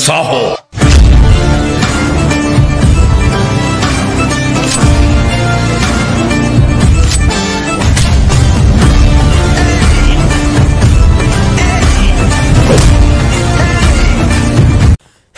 गुस्सा हो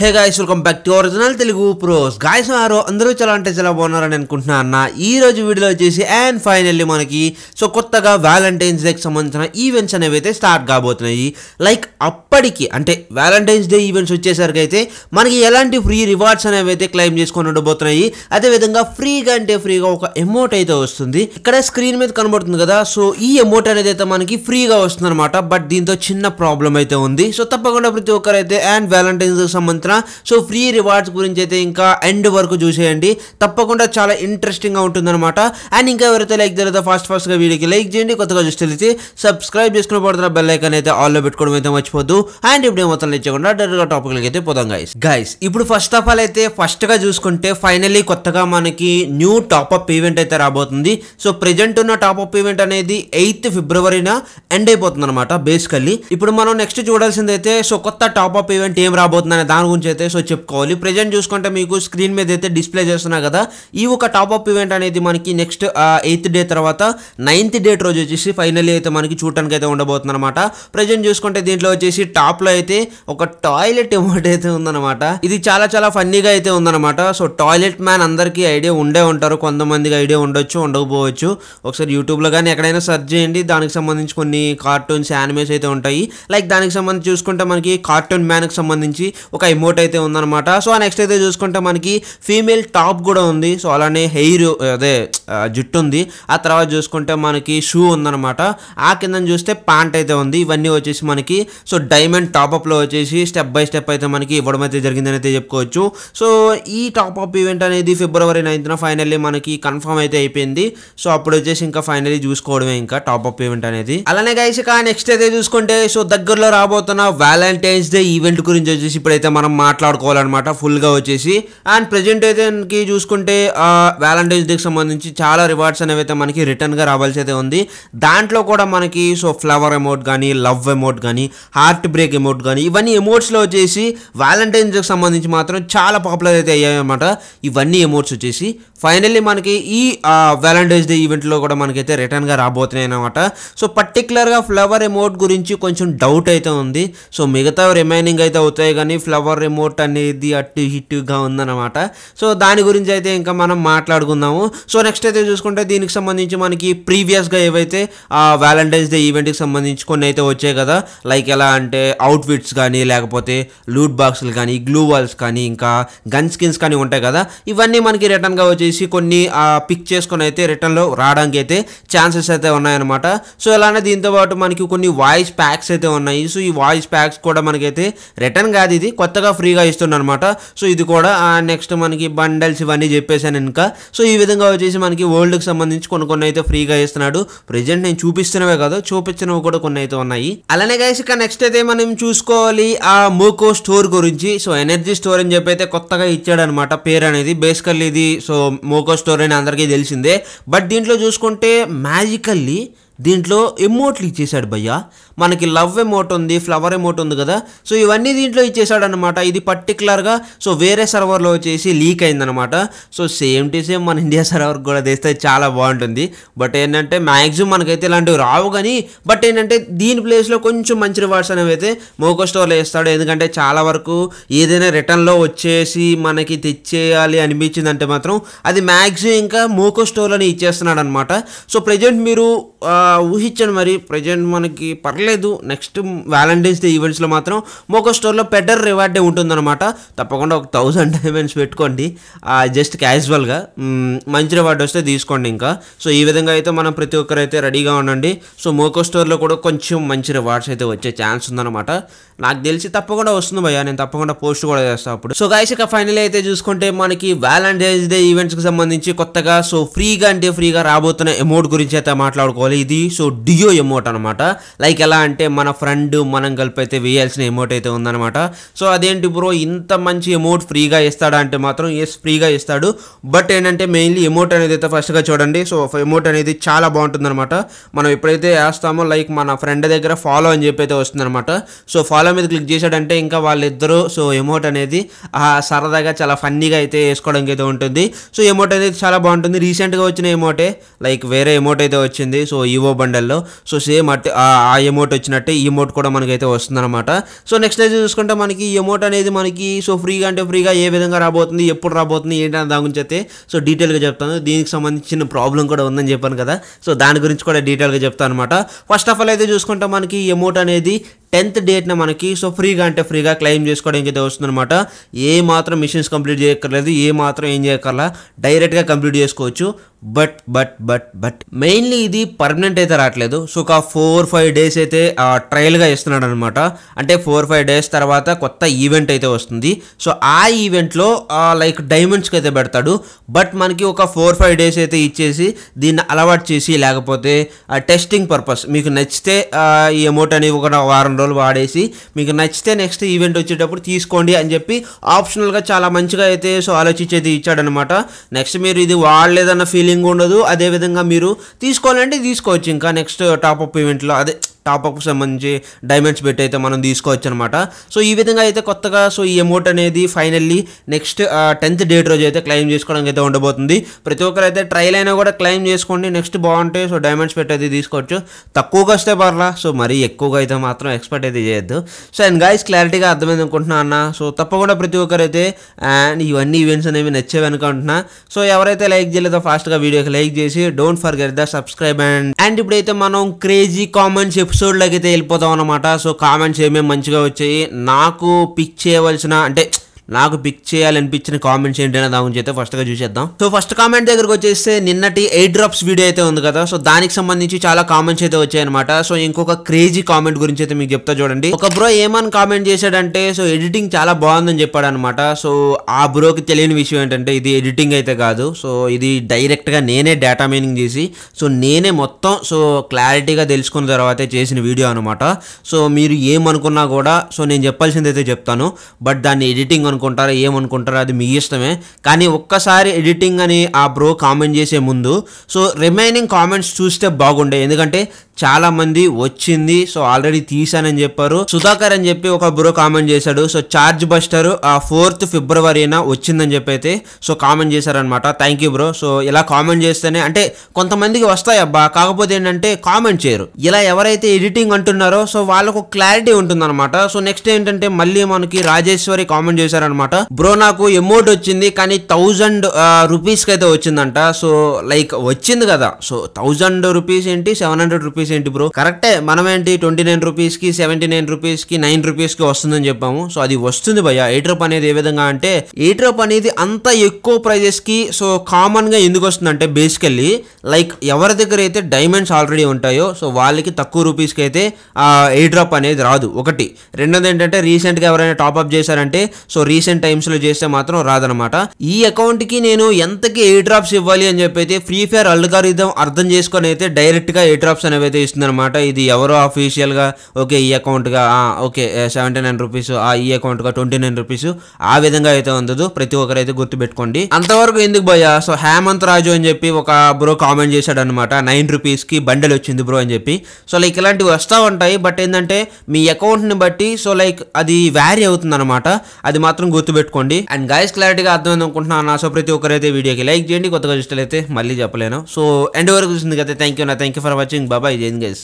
hey guys welcome back to original Telugu pros guys ఆరు అందరూ చాలా అంటే చాలా బాగున్నారని అనుకుంటున్నా అన్న ఈ రోజు వీడియోలో వచ్చేసి అండ్ ఫైనల్లీ మనకి సో కొత్తగా వ్యాలంటైన్స్ డేకి సంబంధించిన ఈవెంట్స్ అనేవి అయితే స్టార్ట్ కాబోతున్నాయి లైక్ అప్పటికి అంటే వ్యాలంటైన్స్ డే ఈవెంట్స్ వచ్చేసరికి అయితే మనకి ఎలాంటి ఫ్రీ రివార్డ్స్ అనేవి అయితే క్లెయిమ్ చేసుకొని ఉండబోతున్నాయి అదేవిధంగా ఫ్రీగా అంటే ఫ్రీగా ఒక ఎమోట్ అయితే వస్తుంది ఇక్కడ స్క్రీన్ మీద కనబడుతుంది కదా సో ఈ ఎమోట్ అనేది అయితే మనకి ఫ్రీగా వస్తుంది అనమాట బట్ దీంతో చిన్న ప్రాబ్లం అయితే ఉంది సో తప్పకుండా ప్రతి ఒక్కరైతే అండ్ వ్యాలంటైన్స్ సంబంధించిన ఓకేనా సో ఫ్రీ రివార్డ్స్ గురించి అయితే ఇంకా ఎండ్ వరకు చూసేయండి తప్పకుండా చాలా ఇంట్రెస్టింగ్గా ఉంటుందన్నమాట అండ్ ఇంకా ఎవరైతే లైక్ తెలియదో ఫాస్ట్ ఫాస్ట్గా వీడియోకి లైక్ చేయండి కొత్తగా చూస్తే తెలిసి సబ్స్క్రైబ్ చేసుకుని పడుతున్న బెల్ ఐకన్ అయితే ఆల్లో పెట్టుకోవడం అయితే మర్చిపోద్దు అండ్ ఇప్పుడు మొత్తం లేచకుండా డైరెక్ట్గా టాపిక్లకి అయితే పోదాం గైస్ గైస్ ఇప్పుడు ఫస్ట్ ఆఫ్ ఆల్ అయితే ఫస్ట్గా చూసుకుంటే ఫైనల్లీ కొత్తగా మనకి న్యూ అప్ ఈవెంట్ అయితే రాబోతుంది సో ప్రజెంట్ ఉన్న అప్ ఈవెంట్ అనేది ఎయిత్ ఫిబ్రవరిన ఎండ్ అయిపోతుంది అనమాట బేసికల్లీ ఇప్పుడు మనం నెక్స్ట్ చూడాల్సిందైతే సో కొత్త అప్ ఈవెంట్ ఏం రాబోతుంది అనే దాని గురించి అయితే సో చెప్పుకోవాలి ప్రజెంట్ చూసుకుంటే మీకు స్క్రీన్ మీద అయితే డిస్ప్లే చేస్తున్నా కదా ఈ ఒక టాప్అప్ ఈవెంట్ అనేది మనకి నెక్స్ట్ ఎయిత్ డే తర్వాత నైన్త్ డేట్ రోజు వచ్చేసి ఫైనల్లీ అయితే మనకి చూడటానికి అయితే ఉండబోతుంది అనమాట ప్రజెంట్ చూసుకుంటే దీంట్లో వచ్చేసి టాప్లో అయితే ఒక టాయిలెట్ ఎమౌంట్ అయితే ఉందన్నమాట ఇది చాలా చాలా ఫన్నీగా అయితే ఉందన్నమాట సో టాయిలెట్ మ్యాన్ అందరికీ ఐడియా ఉండే ఉంటారు కొంతమందికి ఐడియా ఉండొచ్చు ఉండకపోవచ్చు ఒకసారి యూట్యూబ్లో కానీ ఎక్కడైనా సెర్చ్ చేయండి దానికి సంబంధించి కొన్ని కార్టూన్స్ యానిమేస్ అయితే ఉంటాయి లైక్ దానికి సంబంధించి చూసుకుంటే మనకి కార్టూన్ మ్యాన్కి సంబంధించి ఒక ఇమోట్ అయితే ఉందన్నమాట సో నెక్స్ట్ అయితే చూసుకుంటే మనకి ఫీమేల్ టాప్ కూడా ఉంది సో అలానే హెయిర్ అదే జుట్టు ఉంది ఆ తర్వాత చూసుకుంటే మనకి షూ ఉందన్నమాట ఆ కింద చూస్తే ప్యాంట్ అయితే ఉంది ఇవన్నీ వచ్చేసి మనకి సో డైమండ్ టాపప్లో వచ్చేసి స్టెప్ బై స్టెప్ అయితే మనకి ఇవ్వడం అయితే జరిగిందని అయితే చెప్పుకోవచ్చు సో ఈ టాపప్ ఈవెంట్ అనేది ఫిబ్రవరి నైన్త్న ఫైనల్లీ మనకి కన్ఫర్మ్ అయితే అయిపోయింది సో అప్పుడు వచ్చేసి ఇంకా ఫైనల్లీ చూసుకోవడమే ఇంకా టాపప్ ఈవెంట్ అనేది అలానే గైస్ నెక్స్ట్ అయితే చూసుకుంటే సో దగ్గరలో రాబోతున్న వ్యాలంటైన్స్ డే ఈవెంట్ గురించి వచ్చేసి ఇప్పుడైతే మనం మాట్లాడుకోవాలన్నమాట ఫుల్గా వచ్చేసి అండ్ ప్రజెంట్ అయితే చూసుకుంటే వ్యాలంటైన్స్ డేకి సంబంధించి చాలా రివార్డ్స్ అనేవి అయితే మనకి రిటర్న్గా రావాల్సి అయితే ఉంది దాంట్లో కూడా మనకి సో ఫ్లవర్ అమౌంట్ కానీ లవ్ అమౌంట్ కానీ హార్ట్ బ్రేక్ అమౌంట్ కానీ ఇవన్నీ ఎమోట్స్లో వచ్చేసి వ్యాలంటైన్స్ డేకి సంబంధించి మాత్రం చాలా పాపులర్ అయితే అయ్యాయన్నమాట ఇవన్నీ ఎమోట్స్ వచ్చేసి ఫైనల్లీ మనకి ఈ వ్యాలంటైన్స్ డే ఈవెంట్లో కూడా మనకైతే రిటర్న్గా రాబోతున్నాయి అనమాట సో పర్టికులర్గా ఫ్లవర్ ఎమోట్ గురించి కొంచెం డౌట్ అయితే ఉంది సో మిగతా రిమైనింగ్ అయితే అవుతాయి కానీ ఫ్లవర్ రిమోట్ అనేది అటు ఇటుగా ఉందన్నమాట సో దాని గురించి అయితే ఇంకా మనం మాట్లాడుకుందాము సో నెక్స్ట్ అయితే చూసుకుంటే దీనికి సంబంధించి మనకి ప్రీవియస్గా ఏవైతే ఆ వ్యాలంటైన్స్ డే ఈవెంట్కి సంబంధించి కొన్ని అయితే వచ్చాయి కదా లైక్ ఎలా అంటే అవుట్ఫిట్స్ కానీ లేకపోతే లూట్ బాక్స్లు కానీ గ్లూ వాల్స్ కానీ ఇంకా గన్ స్కిన్స్ కానీ ఉంటాయి కదా ఇవన్నీ మనకి రిటర్న్గా వచ్చేసి కొన్ని పిక్ చేసుకొని అయితే రిటర్న్లో రావడానికి అయితే ఛాన్సెస్ అయితే ఉన్నాయన్నమాట సో అలానే దీంతో పాటు మనకి కొన్ని వాయిస్ ప్యాక్స్ అయితే ఉన్నాయి సో ఈ వాయిస్ ప్యాక్స్ కూడా మనకైతే రిటర్న్ కాదు ఇది కొత్తగా ఫ్రీగా ఇస్తున్నారనమాట సో ఇది కూడా నెక్స్ట్ మనకి బండల్స్ ఇవన్నీ చెప్పేశాను ఇంకా సో ఈ విధంగా వచ్చేసి మనకి వరల్డ్కి సంబంధించి కొన్ని కొన్ని అయితే ఫ్రీగా ఇస్తున్నాడు ప్రజెంట్ నేను చూపిస్తున్నవే కాదు చూపించినవి కూడా కొన్ని అయితే ఉన్నాయి అలానే గైస్ ఇక నెక్స్ట్ అయితే మనం చూసుకోవాలి ఆ మోకో స్టోర్ గురించి సో ఎనర్జీ స్టోర్ అని చెప్పి అయితే కొత్తగా ఇచ్చాడనమాట పేరు అనేది బేసికల్లీ ఇది సో మోకో స్టోర్ అని అందరికీ తెలిసిందే బట్ దీంట్లో చూసుకుంటే మ్యాజికల్లీ దీంట్లో ఎమోట్లు ఇచ్చేసాడు భయ్య మనకి లవ్ ఎమోట్ ఉంది ఫ్లవర్ ఎమోట్ ఉంది కదా సో ఇవన్నీ దీంట్లో ఇచ్చేసాడనమాట ఇది పర్టికులర్గా సో వేరే సర్వర్లో వచ్చేసి లీక్ అయిందనమాట సో సేమ్ టు సేమ్ మన ఇండియా సర్వర్ కూడా తెస్తే చాలా బాగుంటుంది బట్ ఏంటంటే మ్యాక్సిమం మనకైతే ఇలాంటివి రావు కానీ బట్ ఏంటంటే దీని ప్లేస్లో కొంచెం మంచి రివార్డ్స్ అనేవి అయితే మోకో స్టోర్లో వేస్తాడు ఎందుకంటే చాలా వరకు ఏదైనా రిటర్న్లో వచ్చేసి మనకి తెచ్చేయాలి అనిపించిందంటే మాత్రం అది మ్యాక్సిమం ఇంకా మోకో స్టోర్లోనే ఇచ్చేస్తున్నాడు అనమాట సో ప్రజెంట్ మీరు ఊహించండి మరి ప్రజెంట్ మనకి పర్లేదు పర్లేదు నెక్స్ట్ వ్యాలంటైన్స్ డే ఈవెంట్స్లో మాత్రం మోకో స్టోర్లో బెటర్ రివార్డ్ డే ఉంటుందన్నమాట తప్పకుండా ఒక థౌజండ్ డైమండ్స్ పెట్టుకోండి జస్ట్ క్యాజువల్గా మంచి రివార్డ్ వస్తే తీసుకోండి ఇంకా సో ఈ విధంగా అయితే మనం ప్రతి ఒక్కరైతే రెడీగా ఉండండి సో మోకో స్టోర్లో కూడా కొంచెం మంచి రివార్డ్స్ అయితే వచ్చే ఛాన్స్ ఉందన్నమాట నాకు తెలిసి తప్పకుండా వస్తుంది భయ్యా నేను తప్పకుండా పోస్ట్ కూడా చేస్తాను అప్పుడు సో గాయస్ ఇక ఫైనల్ అయితే చూసుకుంటే మనకి వ్యాలంటైన్స్ డే ఈవెంట్స్కి సంబంధించి కొత్తగా సో ఫ్రీగా అంటే ఫ్రీగా రాబోతున్న ఎమౌంట్ గురించి అయితే మాట్లాడుకోవాలి ఇది సో డియో ఎమౌంట్ అనమాట లైక్ ఎలా ఎలా అంటే మన ఫ్రెండ్ మనం కలిపి అయితే వేయాల్సిన ఎమోట్ అయితే ఉందన్నమాట సో అదేంటి బ్రో ఇంత మంచి ఎమోట్ ఫ్రీగా ఇస్తాడా అంటే మాత్రం ఎస్ ఫ్రీగా ఇస్తాడు బట్ ఏంటంటే మెయిన్లీ ఎమోట్ అనేది అయితే ఫస్ట్గా చూడండి సో ఎమోట్ అనేది చాలా బాగుంటుందన్నమాట మనం ఎప్పుడైతే వేస్తామో లైక్ మన ఫ్రెండ్ దగ్గర ఫాలో అని చెప్పి అయితే వస్తుందన్నమాట సో ఫాలో మీద క్లిక్ చేశాడంటే ఇంకా వాళ్ళిద్దరూ సో ఎమోట్ అనేది సరదాగా చాలా ఫన్నీగా అయితే వేసుకోవడానికి అయితే ఉంటుంది సో ఎమోట్ అనేది చాలా బాగుంటుంది రీసెంట్గా వచ్చిన ఎమోటే లైక్ వేరే ఎమోట్ అయితే వచ్చింది సో ఈవో బండల్లో సో సేమ్ అట్ ఆ ఎమౌంట్ ఎమోట్ వచ్చినట్టే ఈ ఎమోట్ కూడా మనకైతే వస్తుందన్నమాట సో నెక్స్ట్ అయితే చూసుకుంటే మనకి ఎమోట్ అనేది మనకి సో ఫ్రీగా అంటే ఫ్రీగా ఏ విధంగా రాబోతుంది ఎప్పుడు రాబోతుంది ఏంటనే దాని గురించి అయితే సో డీటెయిల్గా చెప్తాను దీనికి సంబంధించిన ప్రాబ్లం కూడా ఉందని చెప్పాను కదా సో దాని గురించి కూడా డీటెయిల్గా చెప్తాను అనమాట ఫస్ట్ ఆఫ్ ఆల్ అయితే చూసుకుంటే మనకి ఎమోట్ అనేది టెన్త్ డేట్న మనకి సో ఫ్రీగా అంటే ఫ్రీగా క్లెయిమ్ చేసుకోవడానికి అయితే అనమాట ఏ మాత్రం మిషన్స్ కంప్లీట్ చేయక్కర్లేదు ఏ మాత్రం ఏం చేయక్కర్లా డైరెక్ట్గా కంప్లీట్ చేసుకోవచ్చు but but but but mainly ఇది పర్మనెంట్ అయితే రావట్లేదు సో ఒక ఫోర్ ఫైవ్ డేస్ అయితే ట్రయల్గా ఇస్తున్నాడు అనమాట అంటే ఫోర్ ఫైవ్ డేస్ తర్వాత కొత్త ఈవెంట్ అయితే వస్తుంది సో ఆ ఈవెంట్లో లైక్ డైమండ్స్కి అయితే పెడతాడు బట్ మనకి ఒక ఫోర్ ఫైవ్ డేస్ అయితే ఇచ్చేసి దీన్ని అలవాటు చేసి లేకపోతే టెస్టింగ్ పర్పస్ మీకు నచ్చితే ఈ అమౌంట్ అనేది ఒక వారం రోజులు వాడేసి మీకు నచ్చితే నెక్స్ట్ ఈవెంట్ వచ్చేటప్పుడు తీసుకోండి అని చెప్పి ఆప్షనల్గా చాలా మంచిగా అయితే సో ఆలోచించేది ఇచ్చాడనమాట నెక్స్ట్ మీరు ఇది వాడలేదన్న ఫీలింగ్ ఉండదు అదేవిధంగా మీరు తీసుకోవాలంటే తీసుకోవచ్చు ఇంకా నెక్స్ట్ టాప్ అప్ ఈవెంట్లో అదే టాపప్స్ మంచి డైమండ్స్ పెట్టి అయితే మనం తీసుకోవచ్చు అనమాట సో ఈ విధంగా అయితే కొత్తగా సో ఈ అమౌంట్ అనేది ఫైనల్లీ నెక్స్ట్ టెన్త్ డేట్ రోజు అయితే క్లెయిమ్ చేసుకోవడానికి అయితే ఉండబోతుంది ప్రతి ఒక్కరు అయితే ట్రైల్ అయినా కూడా క్లెయిమ్ చేసుకోండి నెక్స్ట్ బాగుంటే సో డైమండ్స్ పెట్టి అయితే తీసుకోవచ్చు తక్కువగా వస్తే పర్లా సో మరీ ఎక్కువగా అయితే మాత్రం ఎక్స్పెక్ట్ అయితే చేయొద్దు సో అండ్ గాయస్ క్లారిటీగా అర్థమైంది అనుకుంటున్నా అన్న సో తప్పకుండా ప్రతి ఒక్కరైతే అండ్ ఇవన్నీ ఈవెంట్స్ అనేవి నచ్చేవి అనుకుంటున్నా సో ఎవరైతే లైక్ చేయలేదో ఫాస్ట్గా వీడియోకి లైక్ చేసి don't forget the subscribe and and ఇప్పుడైతే మనం క్రేజీ కామెంట్స్ ఎపిసోడ్లోకి అయితే వెళ్ళిపోతాం అనమాట సో కామెంట్స్ ఏమేమి మంచిగా వచ్చాయి నాకు పిక్ చేయవలసిన అంటే నాకు పిక్ చేయాలనిపించిన కామెంట్స్ ఏంటైనా దాని అయితే ఫస్ట్గా చూసేద్దాం సో ఫస్ట్ కామెంట్ దగ్గరకు వచ్చేస్తే నిన్నటి ఎయిర్ డ్రాప్స్ వీడియో అయితే ఉంది కదా సో దానికి సంబంధించి చాలా కామెంట్స్ అయితే వచ్చాయన్నమాట సో ఇంకొక క్రేజీ కామెంట్ గురించి అయితే మీకు చెప్తా చూడండి ఒక బ్రో ఏమని కామెంట్ చేశాడంటే సో ఎడిటింగ్ చాలా బాగుందని చెప్పాడు అనమాట సో ఆ బ్రోకి తెలియని విషయం ఏంటంటే ఇది ఎడిటింగ్ అయితే కాదు సో ఇది డైరెక్ట్గా నేనే డేటా మైనింగ్ చేసి సో నేనే మొత్తం సో క్లారిటీగా తెలుసుకున్న తర్వాతే చేసిన వీడియో అనమాట సో మీరు ఏమనుకున్నా కూడా సో నేను చెప్పాల్సింది అయితే చెప్తాను బట్ దాన్ని ఎడిటింగ్ అనుకుంటారో ఏమనుకుంటారో అది మీ ఇష్టమే కానీ ఒక్కసారి ఎడిటింగ్ అని ఆ బ్రో కామెంట్ చేసే ముందు సో రిమైనింగ్ కామెంట్స్ చూస్తే బాగుండే ఎందుకంటే చాలా మంది వచ్చింది సో ఆల్రెడీ తీసానని చెప్పారు సుధాకర్ అని చెప్పి ఒక బ్రో కామెంట్ చేశాడు సో చార్జ్ బస్టర్ ఆ ఫోర్త్ ఫిబ్రవరి అయినా వచ్చిందని చెప్పి అయితే సో కామెంట్ చేశారనమాట థ్యాంక్ యూ బ్రో సో ఇలా కామెంట్ చేస్తేనే అంటే కొంతమందికి వస్తాయి అబ్బా కాకపోతే ఏంటంటే కామెంట్ చేయరు ఇలా ఎవరైతే ఎడిటింగ్ అంటున్నారో సో వాళ్ళకు క్లారిటీ ఉంటుంది అనమాట సో నెక్స్ట్ ఏంటంటే మళ్ళీ మనకి రాజేశ్వరి కామెంట్ చేశారనమాట బ్రో నాకు ఎమౌంట్ వచ్చింది కానీ థౌజండ్ రూపీస్కి అయితే వచ్చిందంట సో లైక్ వచ్చింది కదా సో థౌజండ్ రూపీస్ ఏంటి సెవెన్ హండ్రెడ్ రూపీస్ ఏంటి బ్రో కరెక్టే మనమేంటి ట్వంటీ నైన్ రూపీస్ కి సెవెంటీ నైన్ రూపీస్ కి నైన్ రూపీస్ కి వస్తుందని చెప్పాము సో అది వస్తుంది భయ ఎయిట్రోప్ అనేది ఏ విధంగా అంటే ఎయిట్రోప్ అనేది అంత ఎక్కువ ప్రైజెస్ కి సో కామన్ గా ఎందుకు వస్తుందంటే బేసికల్లీ లైక్ ఎవరి దగ్గర అయితే డైమండ్స్ ఆల్రెడీ ఉంటాయో సో వాళ్ళకి తక్కువ రూపీస్ కి అయితే ఎయిట్ డ్రాప్ అనేది రాదు ఒకటి రెండోది ఏంటంటే రీసెంట్ గా ఎవరైనా టాప్అప్ చేశారంటే సో రీసెంట్ టైమ్స్ లో చేస్తే మాత్రం రాదనమాట ఈ అకౌంట్ కి నేను ఎంతకి ఎయిట్ డ్రాప్స్ ఇవ్వాలి అని చెప్పి అయితే ఫ్రీ ఫైర్ అల్గారిథం అర్థం చేసుకొని అయితే డైరెక్ట్ గా డ్రాప్స్ అనేవి అయితే ఇస్తుందనమాట ఇది ఎవరో అఫీషియల్గా ఓకే ఈ అకౌంట్గా ఓకే సెవెంటీ నైన్ రూపీస్ ఆ ఈ అకౌంట్గా ట్వంటీ నైన్ రూపీస్ ఆ విధంగా అయితే ఉండదు ప్రతి ఒక్కరైతే గుర్తుపెట్టుకోండి అంతవరకు ఎందుకు భయ సో హేమంత్ రాజు అని చెప్పి ఒక బ్రో కామెంట్ చేశాడు అనమాట నైన్ రూపీస్కి బండెల్ వచ్చింది బ్రో అని చెప్పి సో లైక్ ఇలాంటివి వస్తూ ఉంటాయి బట్ ఏంటంటే మీ అకౌంట్ని బట్టి సో లైక్ అది వ్యారీ అవుతుంది అనమాట అది మాత్రం గుర్తుపెట్టుకోండి అండ్ గైస్ క్లారిటీగా అర్థమైంది అనుకుంటున్నాను సో ప్రతి ఒక్కరైతే వీడియోకి లైక్ చేయండి కొత్తగా చూస్తే మళ్ళీ చెప్పలేను సో ఎండ్ వరకు చూసింది కదా థ్యాంక్ యూ నా థ్యాంక్ యూ ఫర్ వాచింగ్ బాబాయ్ In guys